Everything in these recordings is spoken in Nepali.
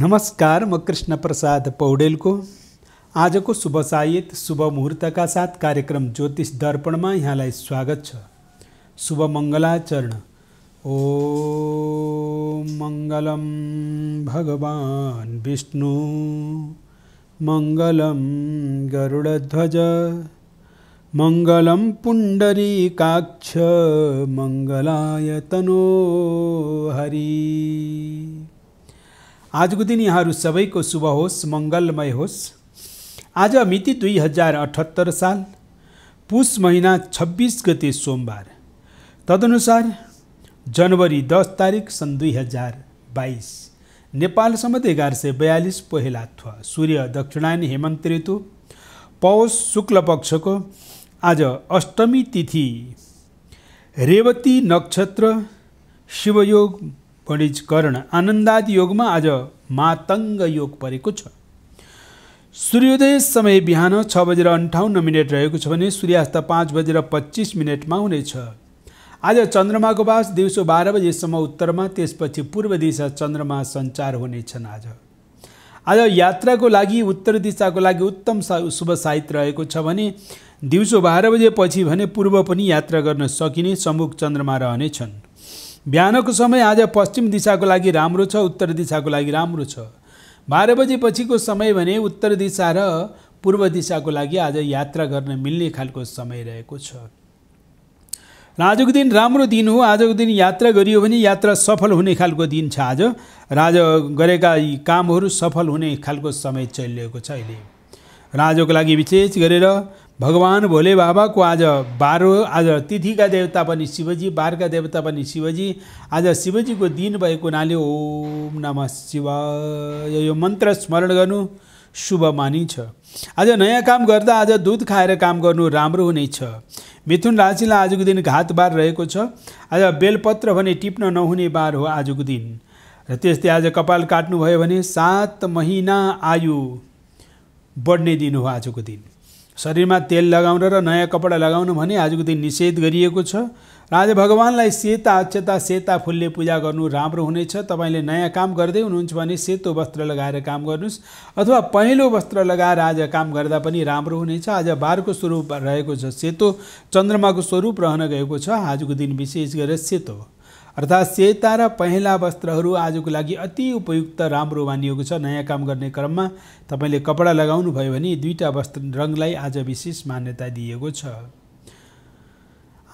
नमस्कार म कृष्ण प्रसाद को आज को शुभ सायद शुभ मुहूर्त का साथ कार्यक्रम ज्योतिष दर्पण में स्वागत छ शुभ मंगलाचरण ओ मंगलम भगवान विष्णु मंगलम गरुडध्वज पुंडरी काक्ष मंगलाय तनो हरी आजको दिन यहाँहरू सबैको शुभ होस् मङ्गलमय होस् आज मिति दुई हजार अठहत्तर साल पुष महिना छब्बिस गते सोमबार तदनुसार जनवरी दस तारिक सन् दुई हजार बाइस नेपाल एघार सय बयालिस थ सूर्य दक्षिणायन हेमन्त ऋतु पौष शुक्ल पक्षको आज अष्टमी तिथि रेवती नक्षत्र शिवयोग वणिजकरण आनन्दादि योगमा आज मातङ्ग योग परेको छ सूर्योदय समय बिहान छ बजेर अन्ठाउन्न मिनट रहेको छ भने सूर्यास्त पाँच बजेर पच्चिस मिनटमा हुनेछ आज चन्द्रमाको बास दिउँसो बाह्र बजेसम्म उत्तरमा त्यसपछि पूर्व दिशा चन्द्रमा सञ्चार हुनेछन् आज आज यात्राको लागि उत्तर दिशाको लागि उत्तम सा शुभ साहित्य रहेको छ भने दिउँसो बाह्र बजेपछि भने पूर्व पनि यात्रा गर्न सकिने सम्मुख चन्द्रमा रहनेछन् बिहानको समय आज पश्चिम दिशाको लागि राम्रो छ उत्तर दिशाको लागि राम्रो छ बाह्र बजेपछिको समय भने उत्तर दिशा र पूर्व दिशाको लागि आज यात्रा गर्न मिल्ने खालको समय रहेको छ र आजको दिन राम्रो दिन हो आजको दिन यात्रा गरियो भने यात्रा सफल हुने खालको दिन छ आज र आज गरेका कामहरू सफल हुने खालको समय चलिरहेको छ अहिले र आजको लागि विशेष गरेर भगवान् भोले बाबाको आज बाह्र आज तिथिका देवता पनि शिवजी बारका देवता पनि शिवजी आज शिवजीको दिन भएको हुनाले ओम नम शिव यो मन्त्र स्मरण गर्नु शुभ मानिन्छ आज नयाँ काम गर्दा आज दुध खाएर काम गर्नु राम्रो हुनेछ मिथुन राशिलाई आजको दिन घात बार रहेको छ आज बेलपत्र भने टिप्न नहुने बार हो आजको दिन र त्यस्तै आज कपाल काट्नुभयो भने सात महिना आयु बढ्ने दिन हो आजको दिन शरीरमा तेल लगाउन र नयाँ कपडा लगाउनु भने आजको दिन निषेध गरिएको छ र आज भगवान्लाई सेता अक्षता सेता फुलले पूजा गर्नु राम्रो हुनेछ तपाईँले नयाँ काम गर्दै हुनुहुन्छ भने सेतो वस्त्र लगाएर काम गर्नुहोस् अथवा पहेँलो वस्त्र लगाएर आज काम गर्दा पनि राम्रो हुनेछ आज बारको स्वरूप रहेको छ सेतो चन्द्रमाको स्वरूप रहन गएको छ आजको दिन विशेष गरेर सेतो अर्थात् सेता र पहेँला वस्त्रहरू आजको लागि अति उपयुक्त राम्रो मानिएको छ नयाँ काम गर्ने क्रममा तपाईँले कपडा लगाउनु भयो भने दुईवटा वस्त्र रङलाई आज विशेष मान्यता दिएको छ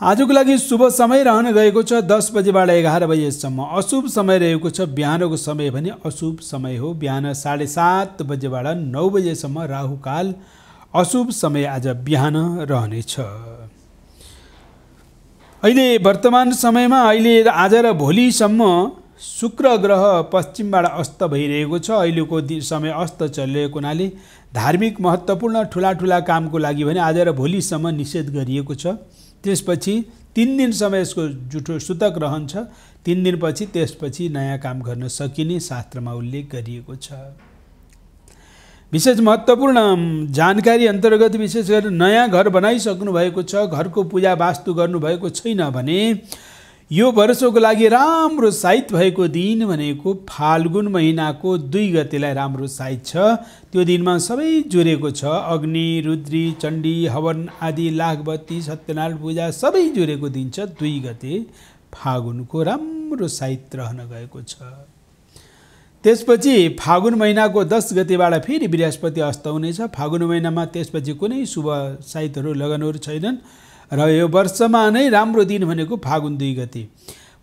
आजको लागि शुभ समय रहन गएको छ दस बजेबाट एघार बजेसम्म अशुभ समय रहेको छ बिहानको समय भने अशुभ समय हो बिहान साढे सात बजेबाट नौ बजेसम्म राहुकाल अशुभ समय आज बिहान रहनेछ अहिले वर्तमान समयमा अहिले आज र भोलिसम्म शुक्र ग्रह पश्चिमबाट अस्त भइरहेको छ अहिलेको दिन समय अस्त चलिरहेको हुनाले धार्मिक महत्त्वपूर्ण ठुला ठुला कामको लागि भने आज र भोलिसम्म निषेध गरिएको छ त्यसपछि तिन दिनसम्म यसको जुठो सुतक रहन्छ तिन दिनपछि त्यसपछि नयाँ काम गर्न सकिने शास्त्रमा उल्लेख गरिएको छ विशेष महत्त्वपूर्ण जानकारी अन्तर्गत विशेष गरेर नयाँ घर बनाइसक्नु भएको छ घरको पूजा वास्तु गर्नुभएको छैन भने यो वर्षको लागि राम्रो साइत भएको दिन भनेको फाल्गुन महिनाको दुई गतेलाई राम्रो साइत छ त्यो दिनमा सबै जुरेको छ अग्नि रुद्री चण्डी हवन आदि लागबत्ती सत्यनारायण पूजा सबै जुरेको दिन छ दुई गते फागुनको राम्रो साइत रहन गएको छ त्यसपछि फागुन महिनाको दस गतिबाट फेरि बृहस्पति अस्त हुनेछ फागुन महिनामा त्यसपछि कुनै शुभ साहित्यहरू लगनहरू छैनन् र यो वर्षमा नै राम्रो दिन भनेको फागुन दुई गति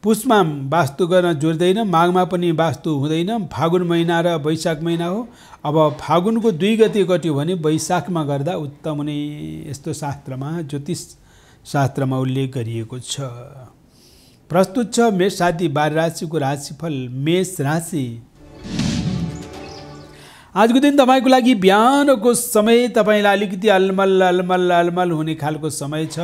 पुसमा वास्तु गर्न जुट्दैन माघमा पनि वास्तु हुँदैन फागुन महिना र वैशाख महिना हो अब फागुनको दुई गति कट्यो भने वैशाखमा गर्दा उत्तम हुने यस्तो शास्त्रमा ज्योतिष शास्त्रमा उल्लेख गरिएको छ प्रस्तुत छ मेष साथी बार राशिको राशिफल मेष राशि आजको दिन तपाईँको लागि बिहानको समय तपाईँलाई अलिकति अलमल अलमल अलमल हुने खालको समय छ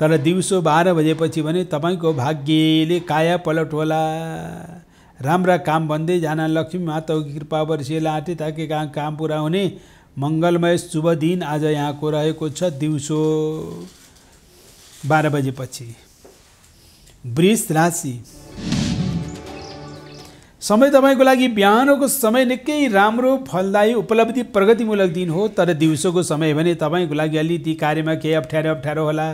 तर दिउँसो बाह्र बजेपछि भने तपाईँको भाग्यले काया पलट होला राम्रा काम भन्दै जान लक्ष्मी माताको कृपा वर्षीय लाटे ताकि कहाँ काम पुरा हुने मङ्गलमय शुभ दिन आज यहाँको रहेको छ दिउँसो बाह्र बजेपछि वृष राशि समय तपाईँको लागि बिहानको समय निकै राम्रो फलदायी उपलब्धि प्रगतिमूलक दिन हो तर दिउँसोको समय भने तपाईँको लागि अलिकति कार्यमा केही अप्ठ्यारो अप्ठ्यारो होला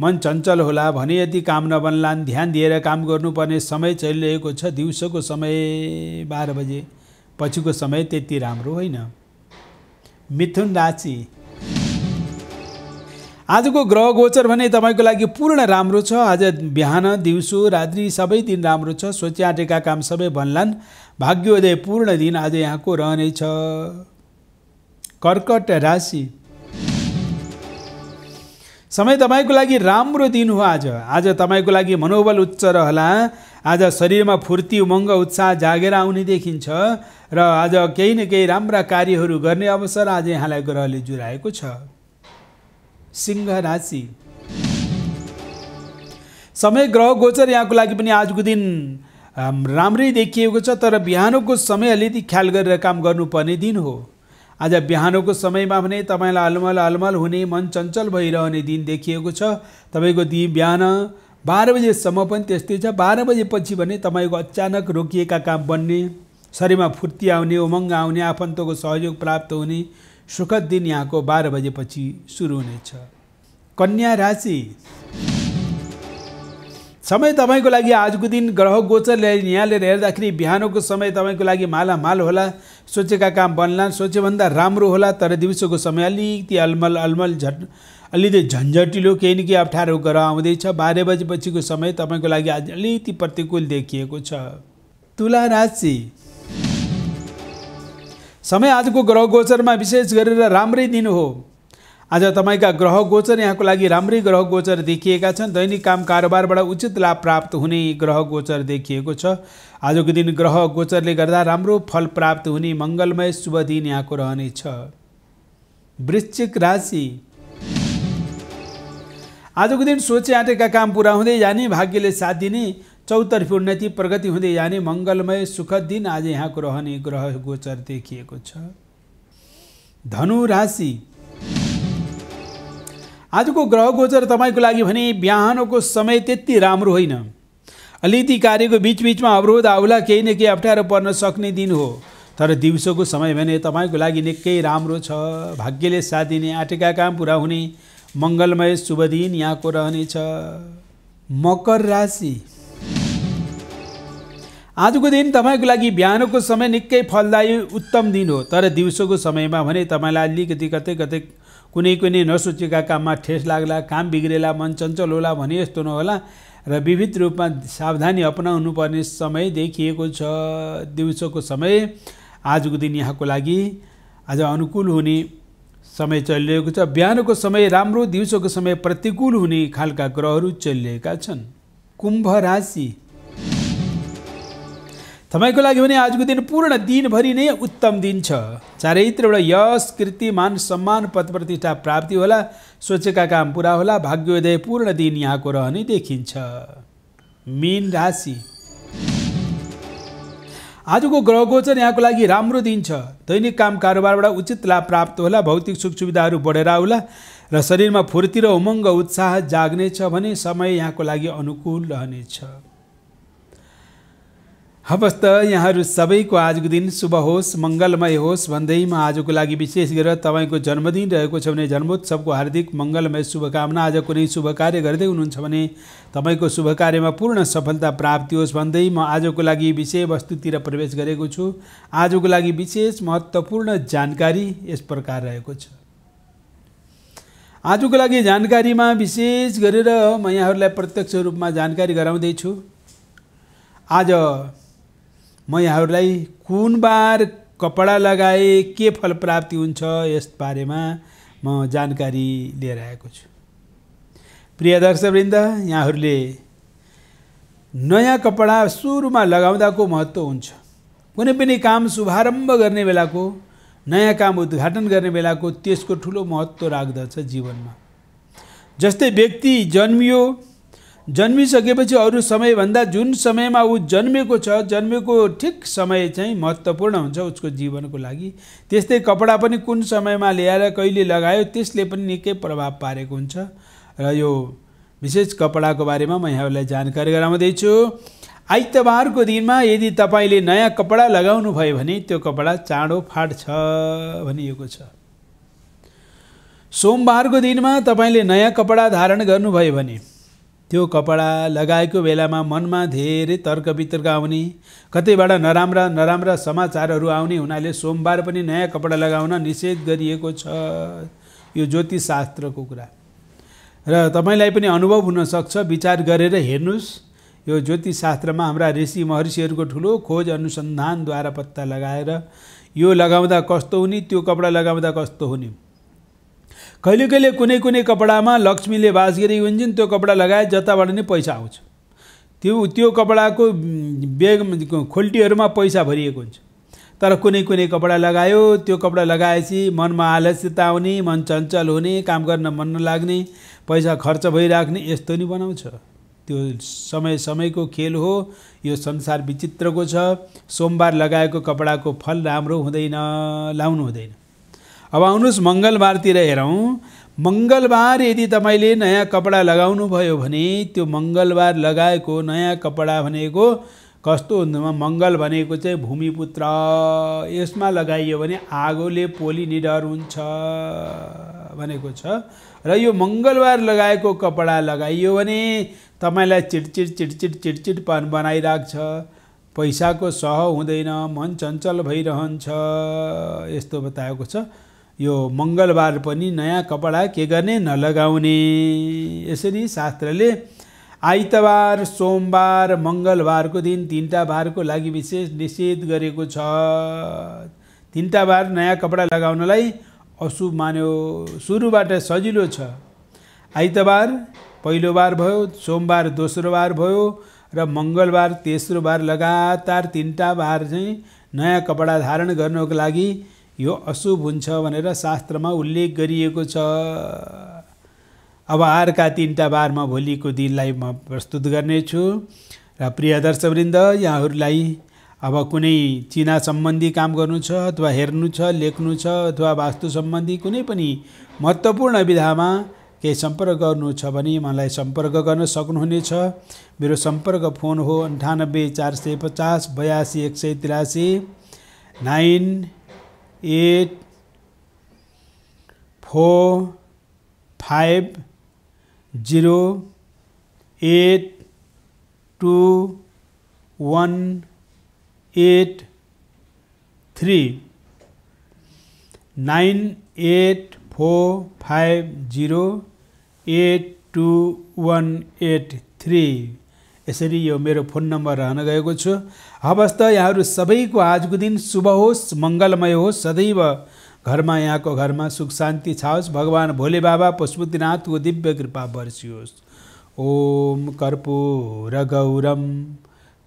मन चञ्चल होला भने यदि काम नबन्लान् ध्यान दिएर काम गर्नुपर्ने समय चलिरहेको छ दिउँसोको समय बाह्र बजे पछिको समय त्यति राम्रो होइन मिथुन राशि आजको ग्रह गोचर भने तपाईँको लागि पूर्ण राम्रो छ आज बिहान दिउँसो रात्रि सबै दिन राम्रो छ सोचे आँटेका काम सबै भन्लान् भाग्योदय पूर्ण दिन आज यहाँको रहनेछ कर्कट राशि समय तपाईँको लागि राम्रो दिन हो आज आज तपाईँको लागि मनोबल उच्च रहला आज शरीरमा फुर्ती उमङ्ग उत्साह जागेर आउने देखिन्छ र आज केही न केही राम्रा कार्यहरू गर्ने अवसर आज यहाँलाई ग्रहले जुराएको छ सिंह राशि समय ग्रह गोचर यहाँको लागि पनि आजको दिन राम्रै देखिएको छ तर बिहानको समय अलिकति ख्याल गरेर काम गर्नुपर्ने दिन हो आज बिहानको समयमा भने तपाईँलाई अलमल अलमल हुने मन चञ्चल भइरहने दिन देखिएको छ तपाईँको दिन बिहान बाह्र बजेसम्म पनि त्यस्तै छ बाह्र बजेपछि भने तपाईँको अचानक रोकिएका काम बन्ने शरीरमा फुर्ती आउने उमङ्ग आउने आफन्तको सहयोग प्राप्त हुने सुखद दिन यहाँको बाह्र बजेपछि सुरु हुनेछ कन्या राशि समय तपाईँको लागि आजको दिन ग्रह गोचरले यहाँले हेर्दाखेरि बिहानको समय तपाईँको लागि मालामाल होला सोचेका काम बन्ला सोचेभन्दा राम्रो होला तर दिउँसोको समय अलिकति अलमल अलमल झट अलिकति झन्झटिलो केही न केही अप्ठ्यारो ग्रह आउँदैछ बाह्र बजेपछिको समय तपाईँको लागि आज अलिकति प्रतिकूल देखिएको छ तुला राशि समय आजको ग्रह गोचरमा विशेष गरेर राम्रै दिन हो आज तपाईँका ग्रह गोचर यहाँको लागि राम्रै ग्रह गोचर देखिएका छन् दैनिक काम कारोबारबाट उचित लाभ प्राप्त हुने ग्रह गोचर देखिएको छ आजको दिन ग्रह गोचरले गर्दा राम्रो फल प्राप्त हुने मङ्गलमय शुभ दिन यहाँको रहनेछ वृश्चिक राशि आजको दिन सोचे आँटेका काम पुरा हुँदै जाने भाग्यले साथ दिने चौतर्फी उन्नति प्रगति हुँदै जाने मङ्गलमय सुख दिन आज यहाँको रहने ग्रह गोचर देखिएको छ धनु राशि आजको ग्रह गोचर तपाईँको लागि भने बिहानको समय त्यति राम्रो होइन अलिकति कार्यको बिचबिचमा अवरोध आउला केही न केही अप्ठ्यारो पर्न सक्ने दिन हो तर दिउँसोको समय भने तपाईँको लागि निकै राम्रो छ भाग्यले साथ दिने आँटेका काम पुरा हुने मङ्गलमय शुभ दिन यहाँको रहनेछ मकर राशि आजको दिन तपाईँको लागि बिहानको समय निकै फलदायी उत्तम दिन हो तर दिउँसोको समयमा भने तपाईँलाई अलिकति कतै कतै कुनै कुनै नसोचेका काममा ठेस लाग्ला काम बिग्रेला मन चञ्चल होला भने यस्तो नहोला र विविध रूपमा सावधानी अपनाउनु पर्ने समय देखिएको छ दिउँसोको समय आजको दिन यहाँको लागि आज अनुकूल हुने समय चलिरहेको छ बिहानको समय राम्रो दिउँसोको समय प्रतिकूल हुने खालका ग्रहहरू चलिरहेका छन् कुम्भ राशि तपाईँको लागि भने आजको दिन पूर्ण दिनभरि नै उत्तम दिन छ चारैत्रबाट यश कृति मान सम्मान पद प्रतिष्ठा प्राप्ति होला सोचेका काम पुरा होला भाग्योदय पूर्ण दिन यहाँको रहने देखिन्छ मीन राशि आजको ग्रह गोचर यहाँको लागि राम्रो दिन छ दैनिक काम कारोबारबाट उचित लाभ प्राप्त होला भौतिक सुख सुविधाहरू बढेर आउला र शरीरमा फुर्ती र उमङ्ग उत्साह जाग्नेछ भने समय यहाँको लागि अनुकूल रहनेछ हवस् त यहाँहरू सबैको आजको दिन शुभ होस् मङ्गलमय होस् भन्दै म आजको लागि विशेष गरेर तपाईँको जन्मदिन रहेको छ भने जन्मोत्सवको हार्दिक मङ्गलमय शुभकामना आज कुनै शुभ कार्य गर्दै हुनुहुन्छ भने तपाईँको शुभ कार्यमा पूर्ण सफलता प्राप्ति होस् भन्दै म आजको लागि विषयवस्तुतिर प्रवेश गरेको छु आजको लागि विशेष महत्त्वपूर्ण जानकारी यस प्रकार रहेको छ आजको लागि जानकारीमा विशेष गरेर म यहाँहरूलाई प्रत्यक्ष रूपमा जानकारी गराउँदैछु आज म यहाँहरूलाई कुन बार कपडा लगाए के फल प्राप्ति हुन्छ यस बारेमा म जानकारी लिएर आएको छु प्रिय दर्शकवृन्द यहाँहरूले नयाँ कपडा सुरुमा लगाउँदाको महत्त्व हुन्छ कुनै पनि काम शुभारम्भ गर्ने बेलाको नयाँ काम उद्घाटन गर्ने बेलाको त्यसको ठुलो महत्त्व राख्दछ जीवनमा जस्तै व्यक्ति जन्मियो जन्मिसकेपछि अरू समयभन्दा जुन समयमा ऊ जन्मेको छ जन्मेको ठिक समय चाहिँ महत्त्वपूर्ण हुन्छ उसको जीवनको लागि त्यस्तै कपडा पनि कुन समयमा ल्याएर कहिले लगायो त्यसले पनि निकै प्रभाव पारेको हुन्छ र यो विशेष कपडाको बारेमा म यहाँहरूलाई जानकारी गराउँदैछु आइतबारको दिनमा यदि तपाईँले नयाँ कपडा लगाउनु भयो भने त्यो कपडा चाँडो छ भनिएको छ सोमबारको दिनमा तपाईँले नयाँ कपडा धारण गर्नुभयो भने त्यो कपडा लगाएको बेलामा मनमा धेरै तर्क वितर्क आउने कतैबाट नराम्रा नराम्रा समाचारहरू आउने हुनाले सोमबार पनि नयाँ कपडा लगाउन निषेध गरिएको छ यो ज्योतिष शास्त्रको कुरा र तपाईँलाई पनि अनुभव हुनसक्छ विचार गरेर हेर्नुहोस् यो ज्योतिष शास्त्रमा हाम्रा ऋषि महर्षिहरूको ठुलो खोज अनुसन्धानद्वारा पत्ता लगाएर यो लगाउँदा कस्तो हुने त्यो कपडा लगाउँदा कस्तो हुने कहिले कहिले कुनै कुनै कपडामा लक्ष्मीले बास गरी हुन्छन् त्यो कपडा लगाए जताबाट नै पैसा आउँछ त्यो त्यो कपडाको बेग खोल्टीहरूमा पैसा भरिएको हुन्छ तर कुनै कुनै कपडा लगायो त्यो कपडा लगाएपछि मनमा आलस्यता आउने मन चञ्चल हुने काम गर्न मन नलाग्ने पैसा खर्च भइराख्ने यस्तो नि बनाउँछ त्यो समय समयको खेल हो यो संसार विचित्रको छ सोमबार लगाएको कपडाको फल राम्रो हुँदैन लाउनु हुँदैन अब आउनुहोस् मङ्गलबारतिर हेरौँ मङ्गलबार यदि तपाईँले नयाँ कपडा लगाउनु भयो भने त्यो मङ्गलबार लगाएको नयाँ कपडा भनेको कस्तो हुँदामा मङ्गल भनेको चाहिँ भूमिपुत्र यसमा लगाइयो भने आगोले डर हुन्छ भनेको छ र यो मङ्गलबार लगाएको कपडा लगाइयो भने तपाईँलाई चिडचिड चिटचिट चिटचिटपन बनाइराख्छ पैसाको सह हुँदैन मन चञ्चल भइरहन्छ यस्तो बताएको छ यो मङ्गलबार पनि नयाँ कपडा के गर्ने नलगाउने यसरी शास्त्रले आइतबार सोमबार मङ्गलबारको दिन तिनवटा बारको लागि विशेष निषेध गरेको छ तिनवटा बार नयाँ कपडा लगाउनलाई अशुभ मान्यो सुरुबाट सजिलो छ आइतबार पहिलो बार भयो सोमबार दोस्रो बार भयो र मङ्गलबार तेस्रो बार लगातार तिनवटा बार चाहिँ नयाँ कपडा धारण गर्नको लागि यो अशुभ हुन्छ भनेर शास्त्रमा उल्लेख गरिएको छ अब अर्का तिनवटा बारमा भोलिको दिनलाई म प्रस्तुत गर्नेछु र प्रिय दर्शकवृन्द यहाँहरूलाई अब कुनै चिना सम्बन्धी काम गर्नु छ अथवा हेर्नु छ लेख्नु छ अथवा वास्तु सम्बन्धी कुनै पनि महत्त्वपूर्ण विधामा केही सम्पर्क गर्नु छ भने मलाई सम्पर्क गर्न सक्नुहुनेछ मेरो सम्पर्क फोन हो अन्ठानब्बे चार सय पचास बयासी एक सय त्रियासी nine eight, four, five, zero, eight, two, one, eight, three, nine, eight, four, five, zero, eight, two, one, eight, three. यसरी यो मेरो फोन नम्बर रहन गएको छु हवस् त यहाँहरू सबैको आजको दिन शुभ होस् मङ्गलमय होस् सदैव घरमा यहाँको घरमा सुख शान्ति छाओस् भगवान् भोले बाबा पशुपतिनाथको दिव्य कृपा वर्षियोस् ओम कर्पूर गौरम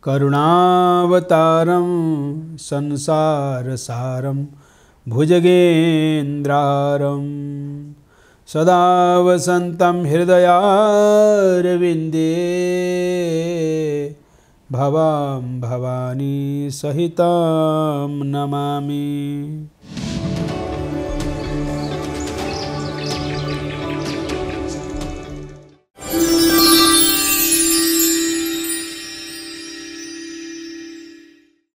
करुणावतारम संसार सारम भुजगेन्द्रारम सदा वसन्तं हृदयारविन्दे भवां भवानी सहिता नमामि